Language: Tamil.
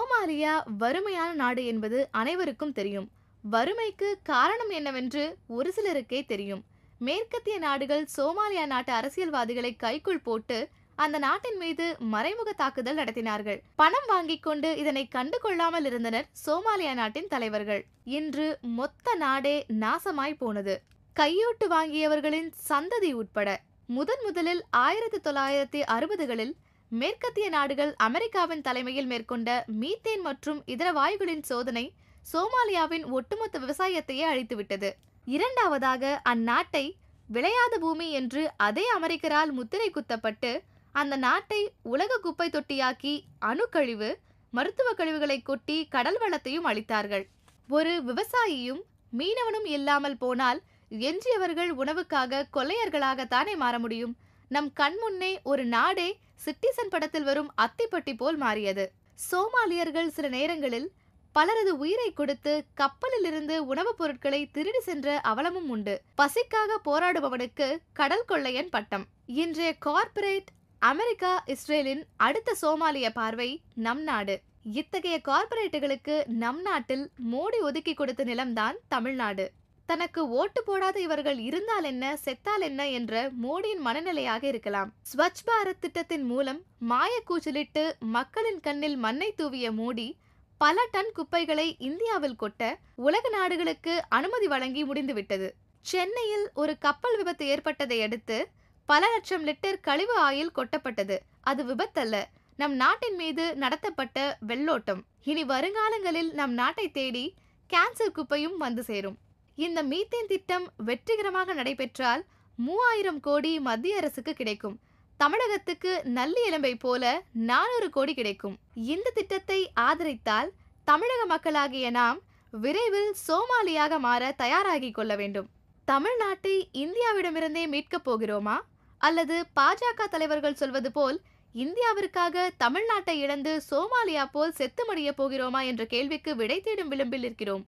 சோமாலியா வறுமையான நாடு என்பது அனைவருக்கும் தெரியும் வறுமைக்கு காரணம் என்னவென்று ஒரு சிலருக்கே தெரியும் மேற்கத்திய நாடுகள் சோமாலியா நாட்டு அரசியல்வாதிகளை கைக்குள் போட்டு அந்த நாட்டின் மீது மறைமுக தாக்குதல் நடத்தினார்கள் பணம் வாங்கி கொண்டு இதனை கண்டு கொள்ளாமல் இருந்தனர் சோமாலியா நாட்டின் தலைவர்கள் இன்று மொத்த நாடே நாசமாய் போனது கையோட்டு வாங்கியவர்களின் சந்ததி உட்பட முதன் முதலில் ஆயிரத்தி தொள்ளாயிரத்தி அறுபதுகளில் மேற்கத்திய நாடுகள் அமெரிக்காவின் தலைமையில் மேற்கொண்ட மீத்தேன் மற்றும் இதர வாயுகளின் சோதனை சோமாலியாவின் ஒட்டுமொத்த விவசாயத்தையே அழித்துவிட்டது இரண்டாவதாக அந்நாட்டை விளையாத பூமி என்று அதே அமெரிக்கரால் முத்திரை குத்தப்பட்டு அந்த நாட்டை உலக குப்பை தொட்டியாக்கி அணுக்கழிவு மருத்துவ கழிவுகளை கொட்டி கடல் வளத்தையும் அளித்தார்கள் ஒரு விவசாயியும் மீனவனும் இல்லாமல் போனால் எஞ்சியவர்கள் உணவுக்காக கொள்ளையர்களாகத்தானே மாற முடியும் நம் கண்முன்னே ஒரு நாடே சிட்டிசன் படத்தில் வரும் அத்திப்பட்டி போல் மாறியது சோமாலியர்கள் சில நேரங்களில் பலரது உயிரை கொடுத்து கப்பலில் இருந்து உணவுப் பொருட்களை திருடி சென்ற அவலமும் உண்டு பசிக்காக போராடுபவனுக்கு கடல் கொள்ளையன் பட்டம் இன்றைய கார்ப்பரேட் அமெரிக்கா இஸ்ரேலின் அடுத்த சோமாலிய பார்வை நம் நாடு இத்தகைய கார்ப்பரேட்டுகளுக்கு நம் நாட்டில் மோடி ஒதுக்கி கொடுத்த நிலம்தான் தமிழ்நாடு தனக்கு ஓட்டு போடாத இவர்கள் இருந்தால் என்ன செத்தால் என்ன என்ற மோடியின் மனநிலையாக இருக்கலாம் ஸ்வச் பாரத் திட்டத்தின் மூலம் மாய கூச்சலிட்டு மக்களின் கண்ணில் மண்ணை தூவிய மோடி பல டன் குப்பைகளை இந்தியாவில் கொட்ட உலக நாடுகளுக்கு அனுமதி வழங்கி முடிந்துவிட்டது சென்னையில் ஒரு கப்பல் விபத்து ஏற்பட்டதை அடுத்து பல லட்சம் லிட்டர் கழிவு ஆயில் கொட்டப்பட்டது அது விபத்தல்ல நம் நாட்டின் மீது நடத்தப்பட்ட வெள்ளோட்டம் இனி வருங்காலங்களில் நம் நாட்டை தேடி கேன்சர் குப்பையும் வந்து சேரும் இந்த மீத்தேன் திட்டம் வெற்றிகரமாக நடைபெற்றால் மூவாயிரம் கோடி மத்திய அரசுக்கு கிடைக்கும் தமிழகத்துக்கு நல்லி இலம்பை போல நானூறு கோடி கிடைக்கும் இந்த திட்டத்தை ஆதரித்தால் தமிழக மக்களாகிய நாம் விரைவில் சோமாலியாக மாற தயாராகி கொள்ள வேண்டும் தமிழ்நாட்டை இந்தியாவிடமிருந்தே மீட்கப் போகிறோமா அல்லது பாஜக தலைவர்கள் சொல்வது போல் இந்தியாவிற்காக தமிழ்நாட்டை இழந்து சோமாலியா போல் செத்து போகிறோமா என்ற கேள்விக்கு விடை தேடும் விளம்பில் இருக்கிறோம்